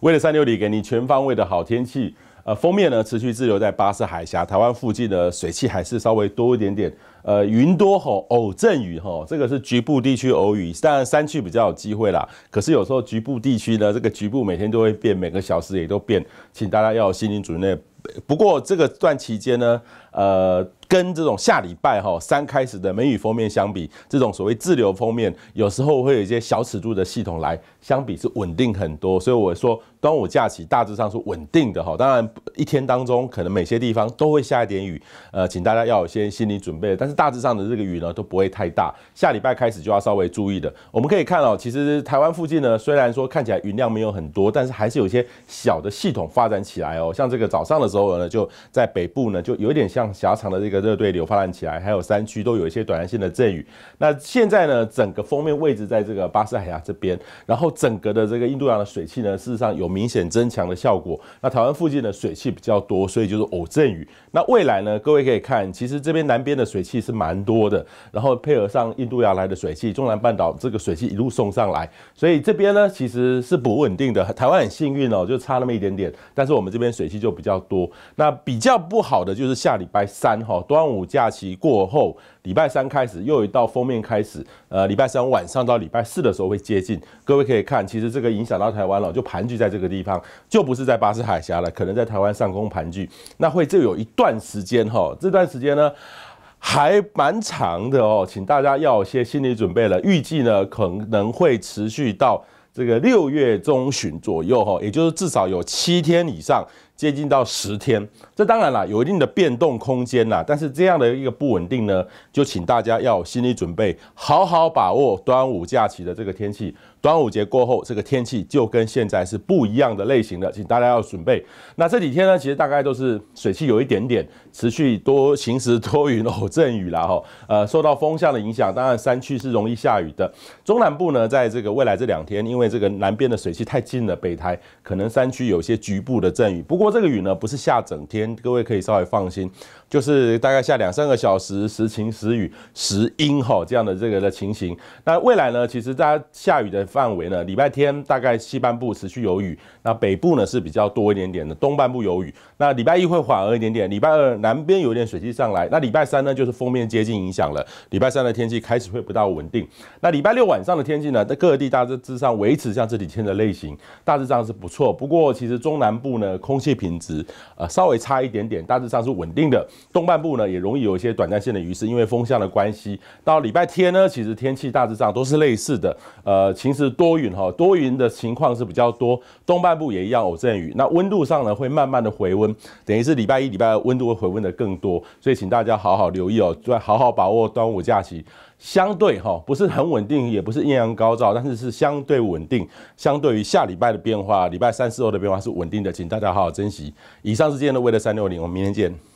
为了三六里给你全方位的好天气。呃，封面呢持续滞留在巴士海峡，台湾附近的水汽还是稍微多一点点。呃，云多吼，偶阵雨吼，这个是局部地区偶雨，当然山区比较有机会啦。可是有时候局部地区呢，这个局部每天都会变，每个小时也都变，请大家要有心理准备。不过这个段期间呢，呃。跟这种下礼拜哈三开始的梅雨封面相比，这种所谓自流封面有时候会有一些小尺度的系统来相比是稳定很多，所以我说端午假期大致上是稳定的哈。当然一天当中可能每些地方都会下一点雨，呃，请大家要有些心理准备。但是大致上的这个雨呢都不会太大，下礼拜开始就要稍微注意的。我们可以看哦，其实台湾附近呢虽然说看起来云量没有很多，但是还是有一些小的系统发展起来哦。像这个早上的时候呢就在北部呢就有点像狭长的这个。热对流发展起来，还有山区都有一些短暂性的阵雨。那现在呢，整个封面位置在这个巴斯海峡这边，然后整个的这个印度洋的水汽呢，事实上有明显增强的效果。那台湾附近的水汽比较多，所以就是偶阵雨。那未来呢，各位可以看，其实这边南边的水汽是蛮多的，然后配合上印度洋来的水汽，中南半岛这个水汽一路送上来，所以这边呢其实是不稳定的。台湾很幸运哦，就差那么一点点，但是我们这边水汽就比较多。那比较不好的就是下礼拜三哈。端午假期过后，礼拜三开始又一道封面开始，呃，礼拜三晚上到礼拜四的时候会接近。各位可以看，其实这个影响到台湾了，就盘踞在这个地方，就不是在巴士海峡了，可能在台湾上空盘踞。那会就有一段时间哈，这段时间呢还蛮长的哦，请大家要有些心理准备了。预计呢可能会持续到这个六月中旬左右哈，也就是至少有七天以上。接近到十天，这当然了，有一定的变动空间啦。但是这样的一个不稳定呢，就请大家要有心理准备，好好把握端午假期的这个天气。端午节过后，这个天气就跟现在是不一样的类型的，请大家要准备。那这几天呢，其实大概都是水汽有一点点，持续多晴时多云偶阵雨啦。哈。呃，受到风向的影响，当然山区是容易下雨的。中南部呢，在这个未来这两天，因为这个南边的水汽太近了，北台可能山区有些局部的阵雨。不过这个雨呢，不是下整天，各位可以稍微放心。就是大概下两三个小时，时晴时雨，时阴哈这样的这个的情形。那未来呢，其实大家下雨的范围呢，礼拜天大概西半部持续有雨，那北部呢是比较多一点点的东半部有雨。那礼拜一会缓和一点点，礼拜二南边有点水汽上来，那礼拜三呢就是封面接近影响了，礼拜三的天气开始会不大稳定。那礼拜六晚上的天气呢，在各地大致上维持像这几天的类型，大致上是不错。不过其实中南部呢空气品质呃稍微差一点点，大致上是稳定的。东半部呢，也容易有一些短暂性的雨势，因为风向的关系。到礼拜天呢，其实天气大致上都是类似的。呃，其实多云哈，多云的情况是比较多。东半部也一样，偶阵雨。那温度上呢，会慢慢的回温，等于是礼拜一、礼拜二温度会回温的更多。所以请大家好好留意哦，再好好把握端午假期。相对哈，不是很稳定，也不是艳阳高照，但是是相对稳定。相对于下礼拜的变化，礼拜三、四、后的变化是稳定的，请大家好好珍惜。以上是今天的《未了三六零》，我们明天见。